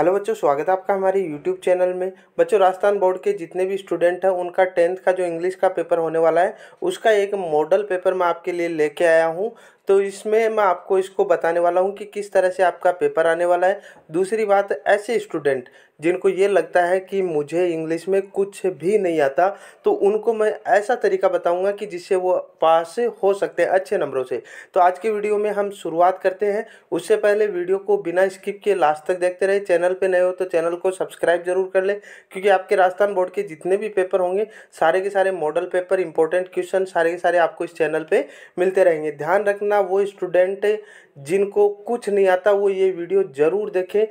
hello बच्चों स्वागत है आपका हमारे यूट्यूब चैनल में बच्चों राजस्थान बोर्ड के जितने भी स्टूडेंट हैं उनका टेंथ का जो इंग्लिश का पेपर होने वाला है उसका एक मॉडल पेपर मैं आपके लिए लेके आया हूँ तो इसमें मैं आपको इसको बताने वाला हूँ कि किस तरह से आपका पेपर आने वाला है दूसरी बात ऐसे स्टूडेंट जिनको ये लगता है कि मुझे इंग्लिश में कुछ भी नहीं आता तो उनको मैं ऐसा तरीका बताऊंगा कि जिससे वो पास हो सकते हैं अच्छे नंबरों से तो आज की वीडियो में हम शुरुआत करते हैं उससे पहले वीडियो को बिना स्किप किए लास्ट तक देखते रहे चैनल पे नए हो तो चैनल को सब्सक्राइब जरूर कर ले क्योंकि आपके राजस्थान बोर्ड के जितने भी पेपर होंगे सारे के सारे मॉडल पेपर इंपॉर्टेंट क्वेश्चन सारे के सारे आपको इस चैनल पर मिलते रहेंगे ध्यान रखना ना वो स्टूडेंट जिनको कुछ नहीं आता वो ये वीडियो ज़रूर देखें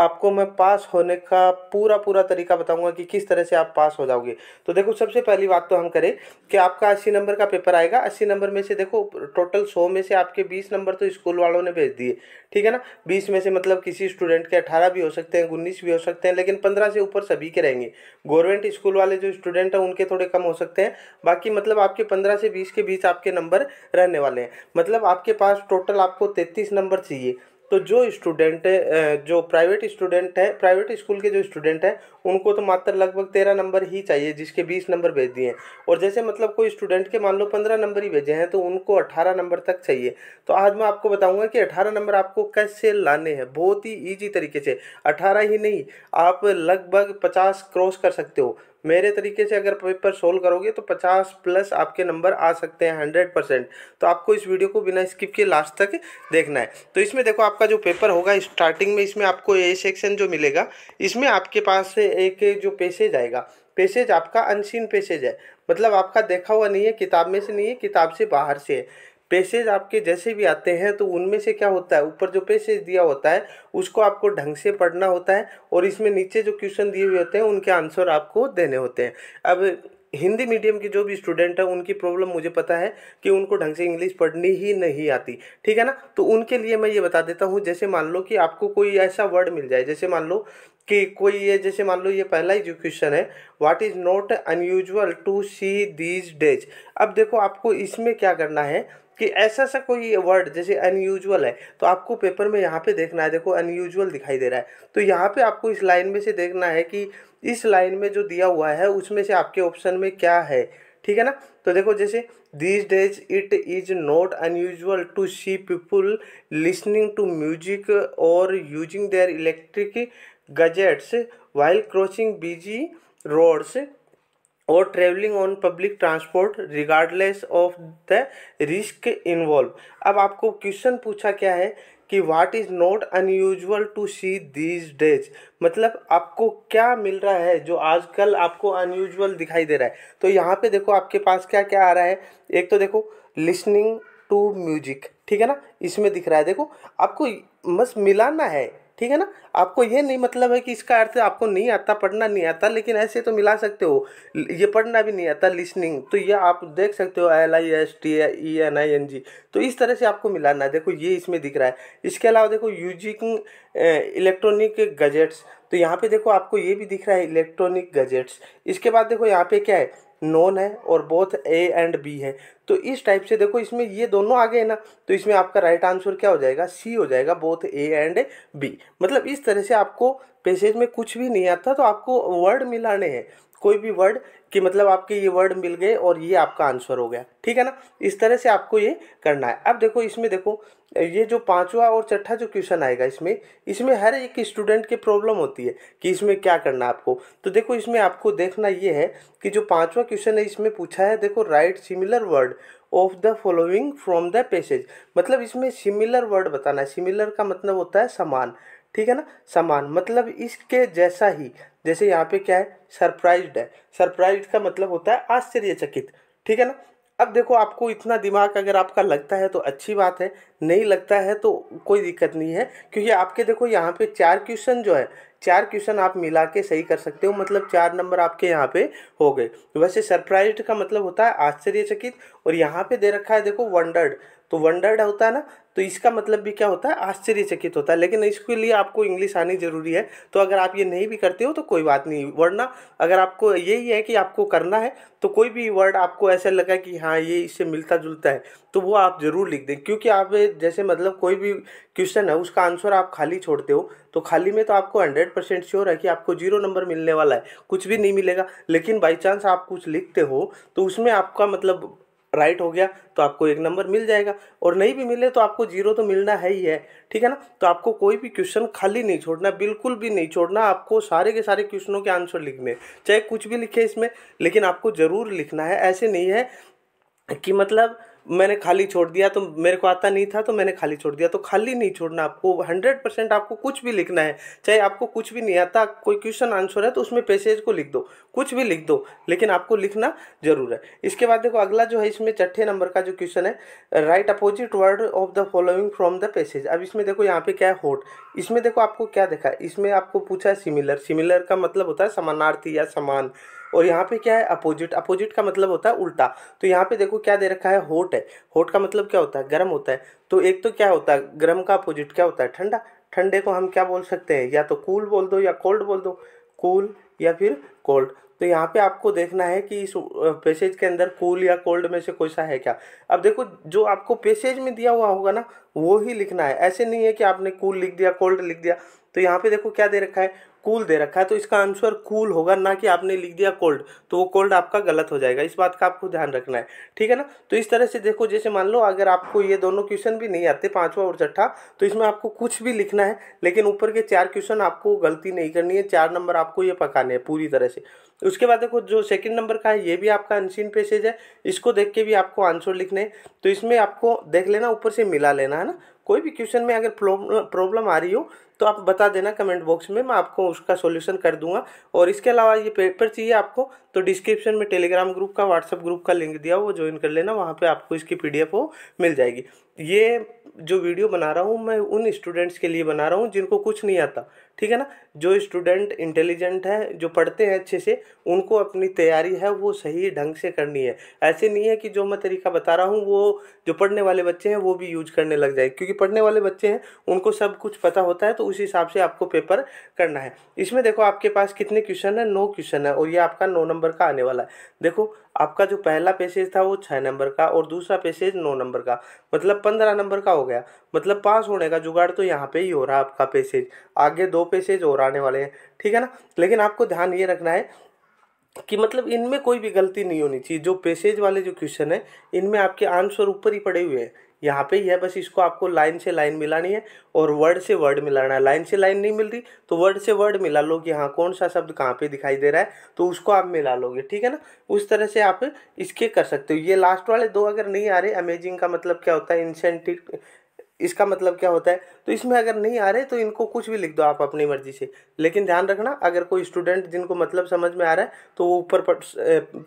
आपको मैं पास होने का पूरा पूरा तरीका बताऊंगा कि किस तरह से आप पास हो जाओगे तो देखो सबसे पहली बात तो हम करें कि आपका अस्सी नंबर का पेपर आएगा अस्सी नंबर में से देखो टोटल सौ में से आपके बीस नंबर तो स्कूल वालों ने भेज दिए ठीक है ना बीस में से मतलब किसी स्टूडेंट के अठारह भी हो सकते हैं उन्नीस भी हो सकते हैं लेकिन पंद्रह से ऊपर सभी के रहेंगे गवर्नमेंट स्कूल वाले जो स्टूडेंट हैं उनके थोड़े कम हो सकते हैं बाकी मतलब आपके पंद्रह से बीस के बीच आपके नंबर रहने वाले हैं मतलब आपके पास टोटल आपको तैंतीस नंबर चाहिए तो जो स्टूडेंट जो प्राइवेट स्टूडेंट है प्राइवेट स्कूल के जो स्टूडेंट हैं उनको तो मात्र लगभग तेरह नंबर ही चाहिए जिसके बीस नंबर भेज दिए और जैसे मतलब कोई स्टूडेंट के मान लो पंद्रह नंबर ही भेजे हैं तो उनको अठारह नंबर तक चाहिए तो आज मैं आपको बताऊंगा कि अठारह नंबर आपको कैसे लाने हैं बहुत ही ईजी तरीके से अठारह ही नहीं आप लगभग पचास क्रॉस कर सकते हो मेरे तरीके से अगर पेपर सोल्व करोगे तो पचास प्लस आपके नंबर आ सकते हैं हंड्रेड परसेंट तो आपको इस वीडियो को बिना स्किप किए लास्ट तक देखना है तो इसमें देखो आपका जो पेपर होगा स्टार्टिंग में इसमें आपको ए सेक्शन जो मिलेगा इसमें आपके पास से एक जो पेसेज आएगा पेसेज आपका अनसीन पेसेज है मतलब आपका देखा हुआ नहीं है किताब में से नहीं है किताब से बाहर से है पेसेज आपके जैसे भी आते हैं तो उनमें से क्या होता है ऊपर जो पेसेज दिया होता है उसको आपको ढंग से पढ़ना होता है और इसमें नीचे जो क्वेश्चन दिए हुए होते हैं उनके आंसर आपको देने होते हैं अब हिंदी मीडियम के जो भी स्टूडेंट हैं उनकी प्रॉब्लम मुझे पता है कि उनको ढंग से इंग्लिश पढ़नी ही नहीं आती ठीक है ना तो उनके लिए मैं ये बता देता हूँ जैसे मान लो कि आपको कोई ऐसा वर्ड मिल जाए जैसे मान लो कि कोई ये जैसे मान लो ये पहला ही जो क्वेश्चन है what is not unusual to see these days अब देखो आपको इसमें क्या करना है कि ऐसा सा कोई वर्ड जैसे अनयूजल है तो आपको पेपर में यहाँ पे देखना है देखो अनयूजल दिखाई दे रहा है तो यहाँ पे आपको इस लाइन में से देखना है कि इस लाइन में जो दिया हुआ है उसमें से आपके ऑप्शन में क्या है ठीक है ना तो देखो जैसे this days it is not unusual to see people listening to music और using their electric gadgets while crossing busy roads और travelling on public transport regardless of the risk involve अब आपको क्वेश्चन पूछा क्या है कि what is not unusual to see these days मतलब आपको क्या मिल रहा है जो आजकल आपको अनयूजल दिखाई दे रहा है तो यहाँ पे देखो आपके पास क्या क्या आ रहा है एक तो देखो लिसनिंग टू म्यूजिक ठीक है ना इसमें दिख रहा है देखो आपको बस मिलाना है ठीक है ना आपको ये नहीं मतलब है कि इसका अर्थ आपको नहीं आता पढ़ना नहीं आता लेकिन ऐसे तो मिला सकते हो ये पढ़ना भी नहीं आता लिसनिंग तो ये आप देख सकते हो L I S T E N I N G तो इस तरह से आपको मिलाना है देखो ये इसमें दिख रहा है इसके अलावा देखो यूजिंग इलेक्ट्रॉनिक गजेट्स तो यहाँ पे देखो आपको ये भी दिख रहा है इलेक्ट्रॉनिक गजेट्स इसके बाद देखो यहाँ पे क्या है नॉन है और बोथ ए एंड बी है तो इस टाइप से देखो इसमें ये दोनों आ गए ना तो इसमें आपका राइट आंसर क्या हो जाएगा सी हो जाएगा बोथ ए एंड बी मतलब इस तरह से आपको पैसेज में कुछ भी नहीं आता तो आपको वर्ड मिलाने हैं कोई भी वर्ड कि मतलब आपके ये वर्ड मिल गए और ये आपका आंसर हो गया ठीक है ना इस तरह से आपको ये करना है अब देखो इसमें देखो ये जो पांचवा और छठा जो क्वेश्चन आएगा इसमें इसमें हर एक स्टूडेंट की प्रॉब्लम होती है कि इसमें क्या करना है आपको तो देखो इसमें आपको देखना ये है कि जो पांचवा क्वेश्चन है इसमें पूछा है देखो write similar word of the following from the passage मतलब इसमें सिमिलर वर्ड बताना है सिमिलर का मतलब होता है समान ठीक है ना समान मतलब इसके जैसा ही जैसे यहाँ पे क्या है सरप्राइज्ड है सरप्राइज का मतलब होता है आश्चर्यचकित ठीक है ना अब देखो आपको इतना दिमाग अगर आपका लगता है तो अच्छी बात है नहीं लगता है तो कोई दिक्कत नहीं है क्योंकि आपके देखो यहाँ पे चार क्वेश्चन जो है चार क्वेश्चन आप मिला के सही कर सकते हो मतलब चार नंबर आपके यहाँ पे हो गए वैसे सरप्राइज का मतलब होता है आश्चर्यचकित और यहाँ पे दे रखा है देखो वंडर्ड तो वंडर्ड होता है ना तो इसका मतलब भी क्या होता है आश्चर्यचकित होता है लेकिन इसके लिए आपको इंग्लिश आनी ज़रूरी है तो अगर आप ये नहीं भी करते हो तो कोई बात नहीं वरना अगर आपको यही है कि आपको करना है तो कोई भी वर्ड आपको ऐसा लगा कि हाँ ये इससे मिलता जुलता है तो वो आप ज़रूर लिख दें क्योंकि आप जैसे मतलब कोई भी क्वेश्चन है उसका आंसर आप खाली छोड़ते हो तो खाली में तो आपको हंड्रेड परसेंट श्योर है कि आपको जीरो नंबर मिलने वाला है कुछ भी नहीं मिलेगा लेकिन बाई चांस आप कुछ लिखते हो तो उसमें आपका मतलब राइट हो गया तो आपको एक नंबर मिल जाएगा और नहीं भी मिले तो आपको जीरो तो मिलना है ही है ठीक है ना तो आपको कोई भी क्वेश्चन खाली नहीं छोड़ना बिल्कुल भी नहीं छोड़ना आपको सारे के सारे क्वेश्चनों के आंसर लिखने चाहे कुछ भी लिखे इसमें लेकिन आपको ज़रूर लिखना है ऐसे नहीं है कि मतलब मैंने खाली छोड़ दिया तो मेरे को आता नहीं था तो मैंने खाली छोड़ दिया तो खाली नहीं छोड़ना आपको हंड्रेड परसेंट आपको कुछ भी लिखना है चाहे आपको कुछ भी नहीं आता कोई क्वेश्चन आंसर है तो उसमें पैसेज को लिख दो कुछ भी लिख दो लेकिन आपको लिखना जरूर है इसके बाद देखो अगला जो है इसमें छठे नंबर का जो क्वेश्चन है write opposite word of the following from the passage अब इसमें देखो यहाँ पे क्या है होट इसमें देखो आपको क्या देखा इसमें आपको पूछा है सिमिलर सिमिलर का मतलब होता है समानार्थी या समान और यहाँ पे क्या है अपोजिट अपोजिट का मतलब होता है उल्टा तो यहाँ पे देखो क्या दे रखा है होट है होट का मतलब क्या होता है गर्म होता है तो एक तो क्या होता है गर्म का अपोजिट क्या होता है ठंडा ठंडे को हम क्या बोल सकते हैं या तो कूल बोल दो या कोल्ड बोल दो कूल या फिर कोल्ड तो यहाँ पे आपको देखना है कि इस पैसेज के अंदर कूल या कोल्ड में से कोई सा है क्या अब देखो जो आपको पैसेज में दिया हुआ होगा ना वो ही लिखना है ऐसे नहीं है कि आपने कूल लिख दिया कोल्ड लिख दिया तो यहाँ पे देखो क्या दे रखा है कूल दे रखा है तो इसका आंसर कूल होगा ना कि आपने लिख दिया कोल्ड तो वो कोल्ड आपका गलत हो जाएगा इस बात का आपको ध्यान रखना है ठीक है ना तो इस तरह से देखो जैसे मान लो अगर आपको ये दोनों क्वेश्चन भी नहीं आते पांचवा और छठा तो इसमें आपको कुछ भी लिखना है लेकिन ऊपर के चार क्वेश्चन आपको गलती नहीं करनी है चार नंबर आपको ये पकाने हैं पूरी तरह से उसके बाद देखो जो सेकेंड नंबर का है ये भी आपका अनशीन पैसेज है इसको देख के भी आपको आंसर लिखने तो इसमें आपको देख लेना ऊपर से मिला लेना है ना कोई भी क्वेश्चन में अगर प्रॉब्लम आ रही हो तो आप बता देना कमेंट बॉक्स में मैं आपको उसका सॉल्यूशन कर दूंगा और इसके अलावा ये पेपर चाहिए आपको तो डिस्क्रिप्शन में टेलीग्राम ग्रुप का व्हाट्सअप ग्रुप का लिंक दिया वो ज्वाइन कर लेना वहाँ पर आपको इसकी पी वो मिल जाएगी ये जो वीडियो बना रहा हूँ मैं उन स्टूडेंट्स के लिए बना रहा हूँ जिनको कुछ नहीं आता ठीक है ना जो स्टूडेंट इंटेलिजेंट है जो पढ़ते हैं अच्छे से उनको अपनी तैयारी है वो सही ढंग से करनी है ऐसे नहीं है कि जो मैं तरीका बता रहा हूँ वो जो पढ़ने वाले बच्चे हैं वो भी यूज करने लग जाए क्योंकि पढ़ने वाले बच्चे हैं उनको सब कुछ पता होता है तो उस हिसाब से आपको पेपर करना है इसमें देखो आपके पास कितने क्वेश्चन है नौ क्वेश्चन है और ये आपका नौ नंबर का आने वाला है देखो आपका जो पहला पेसेज था वो छः नंबर का और दूसरा पेसेज नौ नंबर का मतलब पंद्रह नंबर का हो गया मतलब पास होने का जुगाड़ तो यहाँ पे ही हो रहा है आपका पेसेज आगे दो पेसेज और आने वाले हैं ठीक है ना लेकिन आपको ध्यान ये रखना है कि मतलब इनमें कोई भी गलती नहीं होनी चाहिए जो पेसेज वाले जो क्वेश्चन है इनमें आपके आंसर ऊपर ही पड़े हुए हैं यहाँ पे ही है बस इसको आपको लाइन से लाइन मिलानी है और वर्ड से वर्ड मिलाना है लाइन से लाइन नहीं मिल रही तो वर्ड से वर्ड मिला लो कि हाँ कौन सा शब्द कहाँ पे दिखाई दे रहा है तो उसको आप मिला लोगे ठीक है ना उस तरह से आप इसके कर सकते हो ये लास्ट वाले दो अगर नहीं आ रहे अमेजिंग का मतलब क्या होता है इंसेंटिव इसका मतलब क्या होता है तो इसमें अगर नहीं आ रहे तो इनको कुछ भी लिख दो आप अपनी मर्ज़ी से लेकिन ध्यान रखना अगर कोई स्टूडेंट जिनको मतलब समझ में आ रहा है तो वो ऊपर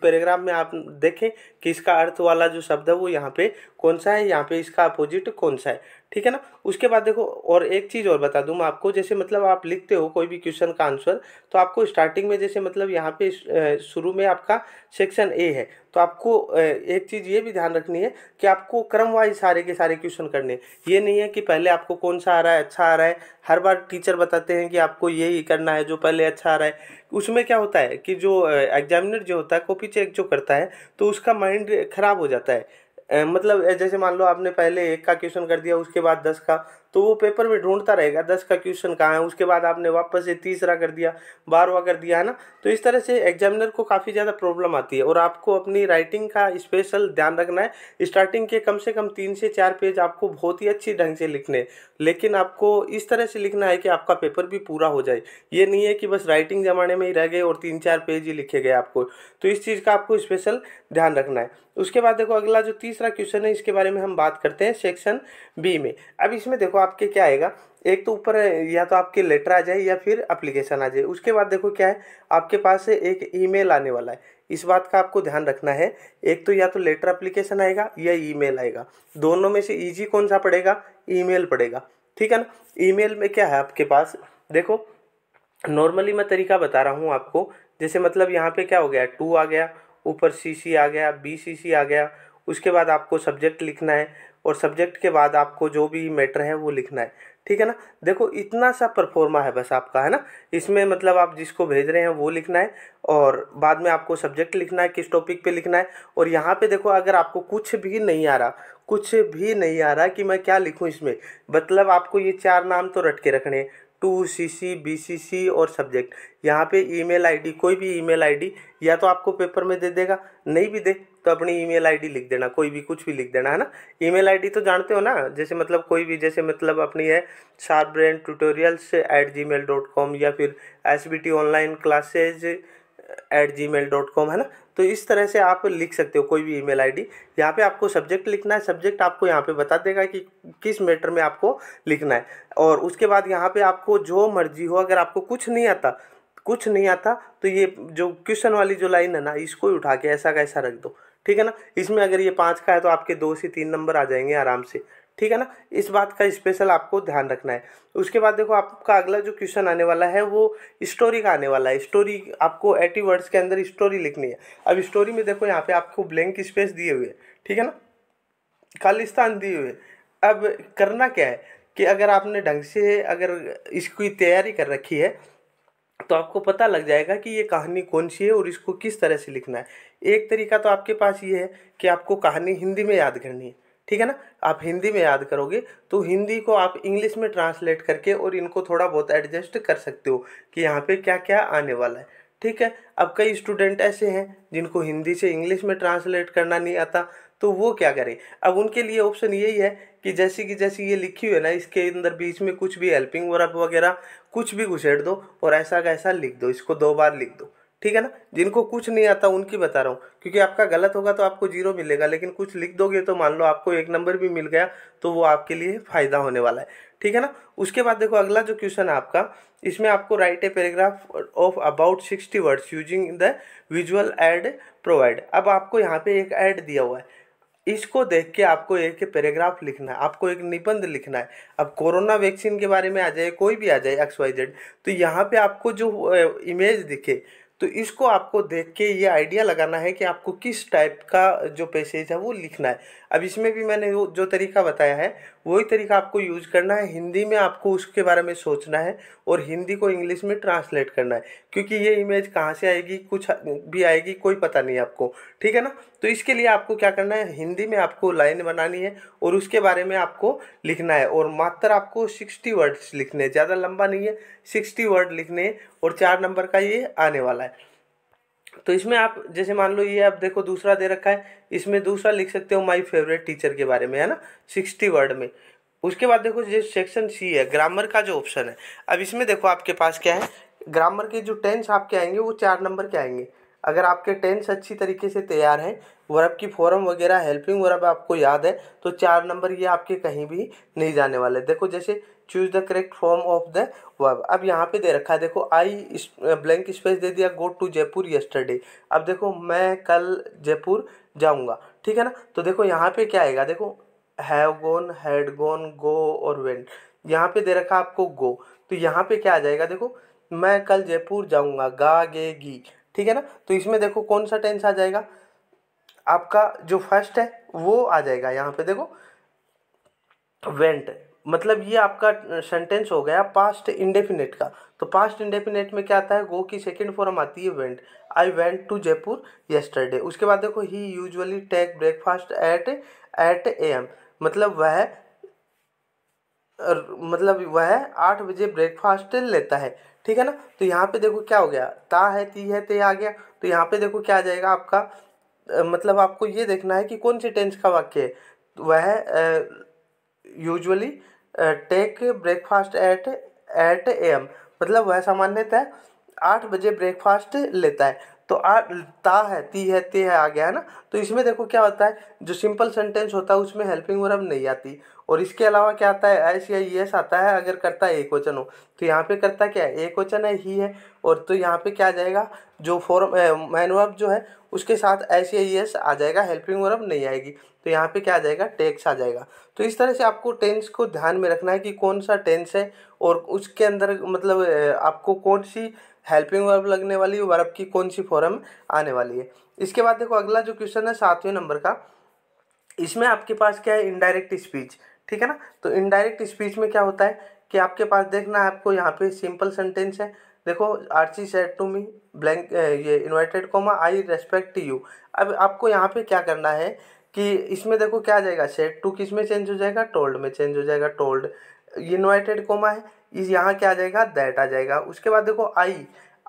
पैराग्राफ में आप देखें कि इसका अर्थ वाला जो शब्द है वो यहाँ पे कौन सा है यहाँ पे इसका अपोजिट कौन सा है ठीक है ना उसके बाद देखो और एक चीज़ और बता दूँ मैं आपको जैसे मतलब आप लिखते हो कोई भी क्वेश्चन का आंसर तो आपको स्टार्टिंग में जैसे मतलब यहाँ पे शुरू में आपका सेक्शन ए है तो आपको एक चीज़ ये भी ध्यान रखनी है कि आपको क्रम वाइज सारे के सारे क्वेश्चन करने ये नहीं है कि पहले आपको कौन सा आ रहा है अच्छा आ रहा है हर बार टीचर बताते हैं कि आपको ये ही करना है जो पहले अच्छा आ रहा है उसमें क्या होता है कि जो एग्जामिनर जो होता है कॉपी चेक जो करता है तो उसका माइंड ख़राब हो जाता है मतलब जैसे मान लो आपने पहले एक का क्वेश्चन कर दिया उसके बाद दस का तो वो पेपर में ढूंढता रहेगा दस का क्वेश्चन कहाँ है उसके बाद आपने वापस से तीसरा कर दिया बारवा कर दिया है ना तो इस तरह से एग्जामिनर को काफ़ी ज़्यादा प्रॉब्लम आती है और आपको अपनी राइटिंग का स्पेशल ध्यान रखना है स्टार्टिंग के कम से कम तीन से चार पेज आपको बहुत ही अच्छी ढंग से लिखने लेकिन आपको इस तरह से लिखना है कि आपका पेपर भी पूरा हो जाए ये नहीं है कि बस राइटिंग ज़माने में ही रह गए और तीन चार पेज ही लिखे गए आपको तो इस चीज़ का आपको स्पेशल ध्यान रखना है उसके बाद देखो अगला जो तीसरा क्वेश्चन है इसके बारे में हम बात करते हैं सेक्शन बी में अब इसमें देखो आपके क्या आएगा एक तो ऊपर या तो आपके लेटर आ जाए या फिर अप्लीकेशन आ जाए उसके बाद देखो क्या है आपके पास एक ई आने वाला है इस बात का आपको ध्यान रखना है एक तो या तो लेटर अप्लीकेशन आएगा या ईमेल आएगा दोनों में से ईजी कौन सा पड़ेगा ईमेल पड़ेगा ठीक है ना ईमेल में क्या है आपके पास देखो नॉर्मली मैं तरीका बता रहा हूँ आपको जैसे मतलब यहाँ पे क्या हो गया टू आ गया ऊपर सी सी आ गया बी सी सी आ गया उसके बाद आपको सब्जेक्ट लिखना है और सब्जेक्ट के बाद आपको जो भी मैटर है वो लिखना है ठीक है ना देखो इतना सा परफॉर्मा है बस आपका है ना इसमें मतलब आप जिसको भेज रहे हैं वो लिखना है और बाद में आपको सब्जेक्ट लिखना है किस टॉपिक पे लिखना है और यहाँ पे देखो अगर आपको कुछ भी नहीं आ रहा कुछ भी नहीं आ रहा कि मैं क्या लिखूँ इसमें मतलब आपको ये चार नाम तो रट के रखने हैं to C C B C सी और सब्जेक्ट यहाँ पे ईमेल आईडी कोई भी ईमेल आईडी या तो आपको पेपर में दे देगा नहीं भी दे तो अपनी ईमेल आईडी लिख देना कोई भी कुछ भी लिख देना है ना ईमेल आईडी तो जानते हो ना जैसे मतलब कोई भी जैसे मतलब अपनी है sharp brain tutorials at Gmail dot com या फिर S B T online classes at Gmail dot com है ना तो इस तरह से आप लिख सकते हो कोई भी ईमेल आईडी यहाँ पर आपको सब्जेक्ट लिखना है सब्जेक्ट आपको यहाँ पे बता देगा कि किस मैटर में आपको लिखना है और उसके बाद यहाँ पे आपको जो मर्जी हो अगर आपको कुछ नहीं आता कुछ नहीं आता तो ये जो क्वेश्चन वाली जो लाइन है ना इसको उठा के ऐसा कैसा रख दो ठीक है ना इसमें अगर ये पाँच का है तो आपके दो से तीन नंबर आ जाएंगे आराम से ठीक है ना इस बात का स्पेशल आपको ध्यान रखना है उसके बाद देखो आपका अगला जो क्वेश्चन आने वाला है वो स्टोरी का आने वाला है स्टोरी आपको एटी वर्ड्स के अंदर स्टोरी लिखनी है अब स्टोरी में देखो यहाँ पे आपको ब्लैंक स्पेस दिए हुए ठीक है ना खालिस्तान दिए हुए अब करना क्या है कि अगर आपने ढंग से अगर इसकी तैयारी कर रखी है तो आपको पता लग जाएगा कि ये कहानी कौन सी है और इसको किस तरह से लिखना है एक तरीका तो आपके पास ये है कि आपको कहानी हिंदी में याद करनी है ठीक है ना आप हिंदी में याद करोगे तो हिंदी को आप इंग्लिश में ट्रांसलेट करके और इनको थोड़ा बहुत एडजस्ट कर सकते हो कि यहाँ पे क्या क्या आने वाला है ठीक है अब कई स्टूडेंट ऐसे हैं जिनको हिंदी से इंग्लिश में ट्रांसलेट करना नहीं आता तो वो क्या करें अब उनके लिए ऑप्शन यही है कि जैसी कि जैसी ये लिखी हुई है ना इसके अंदर बीच में कुछ भी हेल्पिंग वगैरह कुछ भी घुसेड़ दो और ऐसा का ऐसा लिख दो इसको दो बार लिख दो ठीक है ना जिनको कुछ नहीं आता उनकी बता रहा हूँ क्योंकि आपका गलत होगा तो आपको जीरो मिलेगा लेकिन कुछ लिख दोगे तो मान लो आपको एक नंबर भी मिल गया तो वो आपके लिए फ़ायदा होने वाला है ठीक है ना उसके बाद देखो अगला जो क्वेश्चन है आपका इसमें आपको write a paragraph of about sixty words using the visual aid provide अब आपको यहाँ पे एक ऐड दिया हुआ है इसको देख के आपको एक पैराग्राफ लिखना है आपको एक निबंध लिखना है अब कोरोना वैक्सीन के बारे में आ जाए कोई भी आ जाए एक्स वाई जेड तो यहाँ पे आपको जो इमेज दिखे तो इसको आपको देख के ये आइडिया लगाना है कि आपको किस टाइप का जो पैसेज है वो लिखना है अब इसमें भी मैंने जो तरीका बताया है वही तरीका आपको यूज करना है हिंदी में आपको उसके बारे में सोचना है और हिंदी को इंग्लिश में ट्रांसलेट करना है क्योंकि ये इमेज कहाँ से आएगी कुछ भी आएगी कोई पता नहीं आपको ठीक है ना तो इसके लिए आपको क्या करना है हिंदी में आपको लाइन बनानी है और उसके बारे में आपको लिखना है और मात्र आपको सिक्सटी वर्ड्स लिखने ज़्यादा लंबा नहीं है सिक्सटी वर्ड लिखने और चार नंबर का ये आने वाला है तो इसमें आप जैसे मान लो ये आप देखो दूसरा दे रखा है इसमें दूसरा लिख सकते हो माय फेवरेट टीचर के बारे में है ना सिक्सटी वर्ड में उसके बाद देखो जो सेक्शन सी है ग्रामर का जो ऑप्शन है अब इसमें देखो आपके पास क्या है ग्रामर के जो टेंस आपके आएंगे वो चार नंबर के आएंगे अगर आपके टेंस अच्छी तरीके से तैयार हैं वर्ब की फॉर्म वगैरह हेल्पिंग वर्ब आपको याद है तो चार नंबर ये आपके कहीं भी नहीं जाने वाले देखो जैसे choose the correct form of the verb अब यहाँ पे दे रखा है देखो आई ब्लैंक स्पेस दे दिया गो टू जयपुर यस्टरडे अब देखो मैं कल जयपुर जाऊँगा ठीक है ना तो देखो यहाँ पे क्या आएगा देखो हैव गोन हैड गोन गो और वेंट यहाँ पे दे रखा आपको गो तो यहाँ पे क्या आ जाएगा देखो मैं कल जयपुर जाऊँगा गा गे गी ठीक है ना तो इसमें देखो कौन सा टेंस आ जाएगा आपका जो फर्स्ट है वो आ जाएगा यहाँ पे देखो वेंट मतलब ये आपका सेंटेंस हो गया पास्ट इंडेफिनेट का तो पास्ट इंडेफिनेट में क्या आता है गो की सेकेंड फॉर्म आती है went I went to Jaipur yesterday उसके बाद देखो he usually take breakfast at eight A M मतलब वह मतलब वह आठ बजे ब्रेकफास्ट लेता है ठीक है ना तो यहाँ पे देखो क्या हो गया ता है ती है ते आ गया तो यहाँ पे देखो क्या आ जाएगा आपका मतलब आपको ये देखना है कि कौन से टेंस का वाक्य है वह usually take breakfast at eight M मतलब वह सामान्यतः आठ बजे ब्रेकफास्ट लेता है तो आठ ता है ती है ते है आ गया है ना तो इसमें देखो क्या होता है जो सिंपल सेंटेंस होता है उसमें हेल्पिंग वर्ब नहीं आती और इसके अलावा क्या आता है एस या यस आता है अगर करता है एक वचन हो तो यहाँ पे करता क्या है एक वचन है ही है और तो यहाँ पे क्या आ जाएगा जो फॉर्म मैनवर्ब जो है उसके साथ एस ही एस आ जाएगा हेल्पिंग वर्ब नहीं आएगी तो यहाँ पे क्या आ जाएगा टेक्स आ जाएगा तो इस तरह से आपको टेंस को ध्यान में रखना है कि कौन सा टेंस है और उसके अंदर मतलब आपको कौन सी हेल्पिंग वर्ब लगने वाली है वर्ब की कौन सी फॉर्म आने वाली है इसके बाद देखो अगला जो क्वेश्चन है सातवें नंबर का इसमें आपके पास क्या है इनडायरेक्ट स्पीच ठीक है ना तो इनडायरेक्ट स्पीच में क्या होता है कि आपके पास देखना है आपको यहाँ पे सिंपल सेंटेंस है देखो Archie said to me blank ये inverted comma I respect you अब आपको यहाँ पे क्या करना है कि इसमें देखो क्या आ जाएगा सेट टू किस में चेंज हो जाएगा टोल्ड में चेंज हो जाएगा टोल्ड इन्वर्टेड कोमा है इस यहाँ क्या आ जाएगा दैट आ जाएगा उसके बाद देखो आई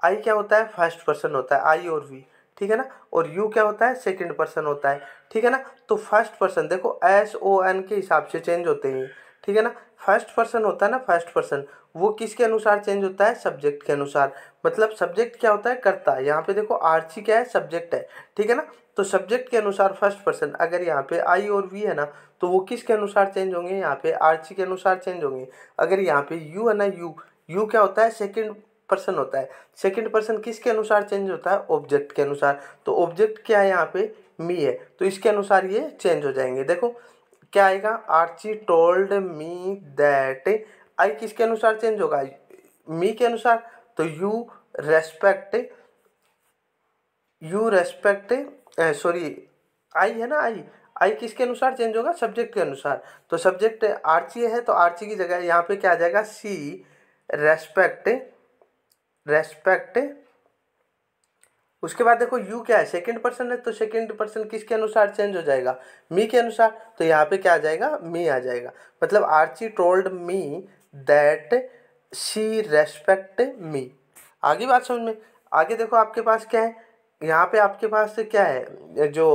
आई क्या होता है फर्स्ट पर्सन होता है आई और वी ठीक है ना और यू क्या होता है सेकेंड पर्सन होता है ठीक है ना तो फर्स्ट पर्सन देखो एस ओ एन के हिसाब से चेंज होते हैं ठीक है ना फर्स्ट पर्सन होता है ना फर्स्ट पर्सन वो किसके अनुसार चेंज होता है सब्जेक्ट के अनुसार मतलब सब्जेक्ट क्या होता है करता यहाँ पे देखो आरसी क्या है सब्जेक्ट है ठीक है ना तो सब्जेक्ट के अनुसार फर्स्ट पर्सन अगर यहाँ पे आई और वी है ना तो वो किसके अनुसार चेंज होंगे यहाँ पे आरसी के अनुसार चेंज होंगे अगर यहाँ पे यू है ना यू यू क्या होता है सेकेंड पर्सन होता है सेकेंड पर्सन किसके अनुसार चेंज होता है ऑब्जेक्ट के अनुसार तो ऑब्जेक्ट क्या है यहाँ पे मी है तो इसके अनुसार ये चेंज हो जाएंगे देखो क्या आएगा Archie told me that I किसके अनुसार चेंज होगा मी के अनुसार तो you respect you respect sorry I है ना आई आई किसके अनुसार चेंज होगा सब्जेक्ट के अनुसार तो सब्जेक्ट आर्ची है तो आर्ची की जगह यहाँ पे क्या आ जाएगा सी रेस्पेक्ट रेस्पेक्ट उसके बाद देखो यू क्या है सेकंड पर्सन है तो सेकंड पर्सन किसके अनुसार चेंज हो जाएगा मी के अनुसार तो यहाँ पे क्या आ जाएगा मी आ जाएगा मतलब Archie told me that she respect me आगे बात समझ में आगे देखो आपके पास क्या है यहाँ पे आपके पास क्या है जो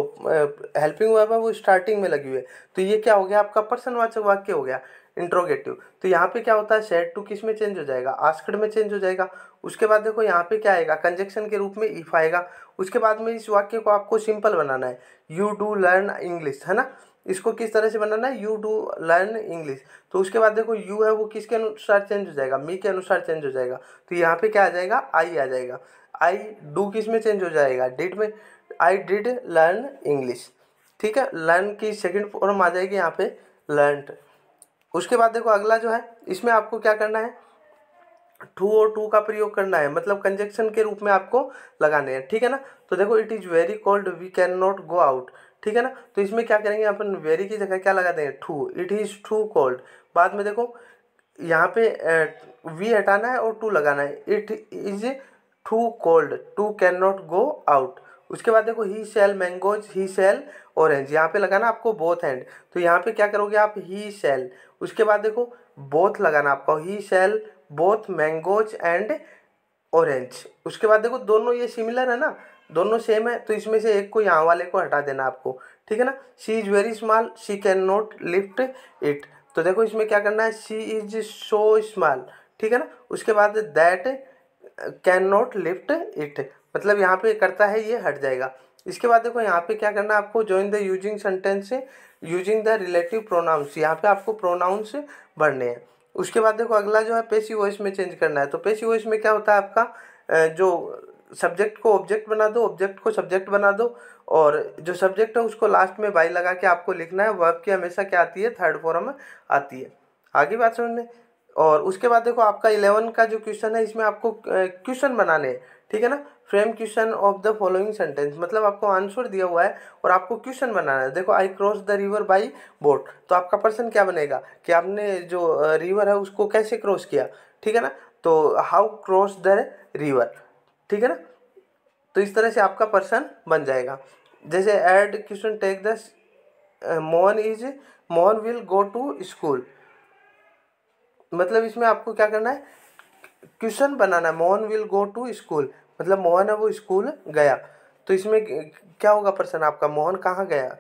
हेल्पिंग वर्ब है वो स्टार्टिंग में लगी हुई है तो ये क्या हो गया आपका पर्सन वाचक वाक्य हो गया इंट्रोगेटिव तो यहाँ पे क्या होता है सेट टू किस में चेंज हो जाएगा आस्कड में चेंज हो जाएगा उसके बाद देखो यहाँ पे क्या आएगा कंजेक्शन के रूप में इफ आएगा उसके बाद में इस वाक्य को आपको सिंपल बनाना है यू डू लर्न इंग्लिश है ना इसको किस तरह से बनाना है यू डू लर्न इंग्लिश तो उसके बाद देखो यू है वो किसके अनुसार चेंज हो जाएगा मी के अनुसार चेंज हो जाएगा तो यहाँ पे क्या आ जाएगा आई आ जाएगा आई डू किस में चेंज हो जाएगा डिड में आई डिड लर्न इंग्लिश ठीक है लर्न की सेकंड फॉर्म आ जाएगी यहाँ पे लर्न उसके बाद देखो अगला जो है इसमें आपको क्या करना है टू और टू का प्रयोग करना है मतलब कंजेक्शन के रूप में आपको लगाने हैं ठीक है ना तो देखो it is very cold we can not go out ठीक है ना तो इसमें क्या करेंगे अपन वेरी की जगह क्या लगा देंगे too it is too cold बाद में देखो यहाँ पे वी हटाना है और टू लगाना है it is too cold to can not go out उसके बाद देखो he sell mangoes he sell orange यहाँ पे लगाना आपको बोथ हैंड तो यहाँ पे क्या करोगे आप ही सेल उसके बाद देखो बोथ लगाना आपको he sell both mangoes and orange उसके बाद देखो दोनों ये सिमिलर है ना दोनों सेम है तो इसमें से एक को यहाँ वाले को हटा देना आपको ठीक है ना she is very small she can not lift it तो देखो इसमें क्या करना है शी इज सो स्मॉल ठीक है ना उसके बाद that can not lift it मतलब यहाँ पे करता है ये हट जाएगा इसके बाद देखो यहाँ पे क्या करना है आपको join the using sentence using the relative pronouns यहाँ पे आपको प्रोनाउंस भरने हैं उसके बाद देखो अगला जो है पेशी वॉइस में चेंज करना है तो पेशी वॉइस में क्या होता है आपका जो सब्जेक्ट को ऑब्जेक्ट बना दो ऑब्जेक्ट को सब्जेक्ट बना दो और जो सब्जेक्ट है उसको लास्ट में बाई लगा के आपको लिखना है वर्ब की हमेशा क्या आती है थर्ड फॉर्म में आती है आगे बात समझ में और उसके बाद देखो आपका इलेवन का जो क्वेश्चन है इसमें आपको क्वेश्चन बनाने हैं ठीक है ना frame question of the following sentence मतलब आपको आंसर दिया हुआ है और आपको क्वेश्चन बनाना है देखो I cross the river by boat तो आपका पर्सन क्या बनेगा कि आपने जो रिवर है उसको कैसे क्रॉस किया ठीक है ना तो हाउ क्रॉस द रिवर ठीक है ना तो इस तरह से आपका पर्सन बन जाएगा जैसे add question tag the Mohan is Mohan will go to school मतलब इसमें आपको क्या करना है क्वेश्चन बनाना है Mohan will go to school मतलब मोहन है वो स्कूल गया तो इसमें क्या होगा पर्सन आपका मोहन कहाँ गया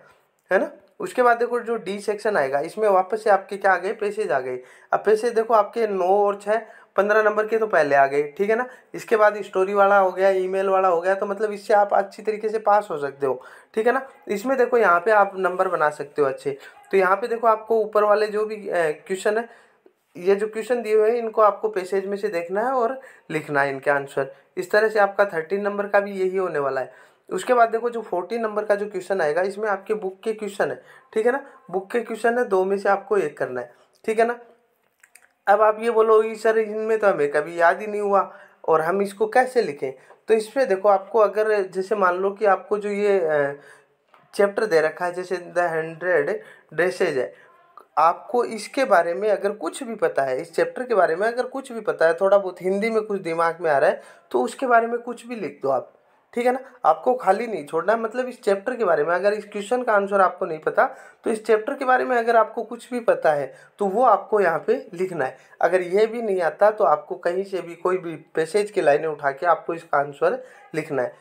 है ना उसके बाद देखो जो डी सेक्शन आएगा इसमें वापस से आपके क्या आ गए पैसेज आ गए अब पैसेज देखो आपके नौ और छः पंद्रह नंबर के तो पहले आ गए ठीक है ना इसके बाद स्टोरी वाला हो गया ईमेल वाला हो गया तो मतलब इससे आप अच्छी तरीके से पास हो सकते हो ठीक है ना इसमें देखो यहाँ पे आप नंबर बना सकते हो अच्छे तो यहाँ पे देखो आपको ऊपर वाले जो भी क्वेश्चन है ये जो क्वेश्चन दिए हुए हैं इनको आपको पैसेज में से देखना है और लिखना है इनके आंसर इस तरह से आपका थर्टीन नंबर का भी यही होने वाला है उसके बाद देखो जो फोर्टीन नंबर का जो क्वेश्चन आएगा इसमें आपके बुक के क्वेश्चन है ठीक है ना बुक के क्वेश्चन है दो में से आपको एक करना है ठीक है ना अब आप ये बोलोगे सर इनमें तो हमें कभी याद ही नहीं हुआ और हम इसको कैसे लिखें तो इसमें देखो आपको अगर जैसे मान लो कि आपको जो ये चैप्टर दे रखा है जैसे द हंड्रेड ड्रेसेज है आपको इसके बारे में अगर कुछ भी पता है इस चैप्टर के बारे में अगर कुछ भी पता है थोड़ा बहुत हिंदी में कुछ दिमाग में आ रहा है तो उसके बारे में कुछ भी लिख दो आप ठीक है ना आपको खाली नहीं छोड़ना है मतलब इस चैप्टर के बारे में अगर इस क्वेश्चन का आंसर आपको नहीं पता तो इस चैप्टर के बारे में अगर आपको कुछ भी पता है तो वो आपको यहाँ पे लिखना है अगर ये भी नहीं आता तो आपको कहीं से भी कोई भी पैसेज की लाइनें उठा के आपको इसका आंसर लिखना है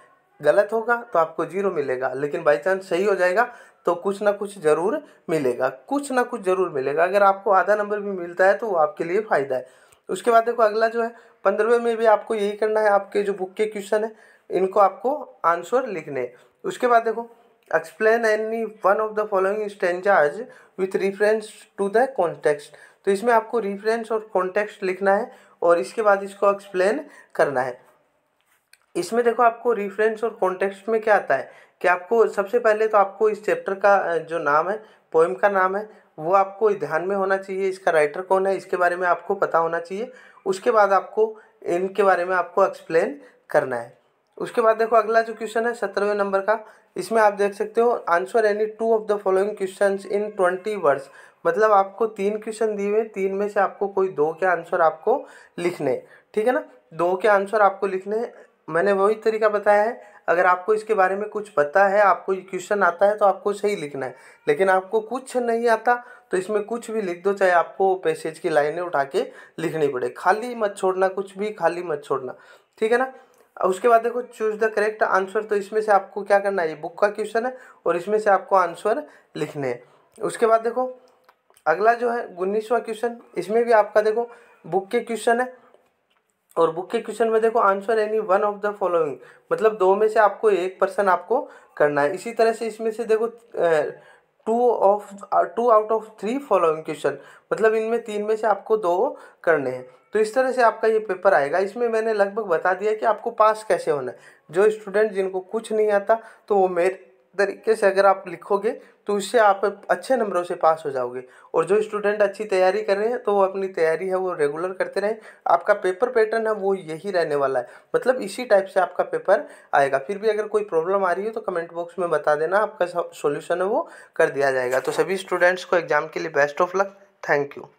गलत होगा तो आपको जीरो मिलेगा लेकिन बाई चांस सही हो जाएगा तो कुछ ना कुछ ज़रूर मिलेगा कुछ ना कुछ ज़रूर मिलेगा अगर आपको आधा नंबर भी मिलता है तो वो आपके लिए फ़ायदा है उसके बाद देखो अगला जो है पंद्रहवें में भी आपको यही करना है आपके जो बुक के क्वेश्चन है इनको आपको आंसर लिखने उसके बाद देखो explain any one of the following stanzas with reference to the context तो इसमें आपको रिफरेंस और कॉन्टेक्स्ट लिखना है और इसके बाद इसको एक्सप्लेन करना है इसमें देखो आपको रिफरेंस और कॉन्टेक्स्ट में क्या आता है कि आपको सबसे पहले तो आपको इस चैप्टर का जो नाम है पोइम का नाम है वो आपको ध्यान में होना चाहिए इसका राइटर कौन है इसके बारे में आपको पता होना चाहिए उसके बाद आपको इनके बारे में आपको एक्सप्लेन करना है उसके बाद देखो अगला जो क्वेश्चन है सत्रहवें नंबर का इसमें आप देख सकते हो answer any two of the following question in twenty words मतलब आपको तीन क्वेश्चन दिए हुए तीन में से आपको कोई दो के आंसर आपको लिखने ठीक है ना दो के आंसर आपको लिखने मैंने वही तरीका बताया है अगर आपको इसके बारे में कुछ पता है आपको ये क्वेश्चन आता है तो आपको सही लिखना है लेकिन आपको कुछ नहीं आता तो इसमें कुछ भी लिख दो चाहे आपको पैसेज की लाइनें उठा के लिखनी पड़े खाली मत छोड़ना कुछ भी खाली मत छोड़ना ठीक है ना उसके बाद देखो चूज द करेक्ट आंसर तो इसमें से आपको क्या करना है ये बुक का क्वेश्चन है और इसमें से आपको आंसर लिखने हैं उसके बाद देखो अगला जो है उन्नीसवा क्वेश्चन इसमें भी आपका देखो बुक के क्वेश्चन है और बुक के क्वेश्चन में देखो answer any one of the following मतलब दो में से आपको एक पर्सन आपको करना है इसी तरह से इसमें से देखो two of two out of three following question मतलब इनमें तीन में से आपको दो करने हैं तो इस तरह से आपका ये पेपर आएगा इसमें मैंने लगभग बता दिया कि आपको पास कैसे होना है जो स्टूडेंट जिनको कुछ नहीं आता तो वो मेरे तरीके से अगर आप लिखोगे तो उससे आप अच्छे नंबरों से पास हो जाओगे और जो स्टूडेंट अच्छी तैयारी कर रहे हैं तो वो अपनी तैयारी है वो रेगुलर करते रहें आपका पेपर पैटर्न है वो यही रहने वाला है मतलब इसी टाइप से आपका पेपर आएगा फिर भी अगर कोई प्रॉब्लम आ रही है तो कमेंट बॉक्स में बता देना आपका सॉल्यूशन है वो कर दिया जाएगा तो सभी स्टूडेंट्स को एग्ज़ाम के लिए best of luck thank you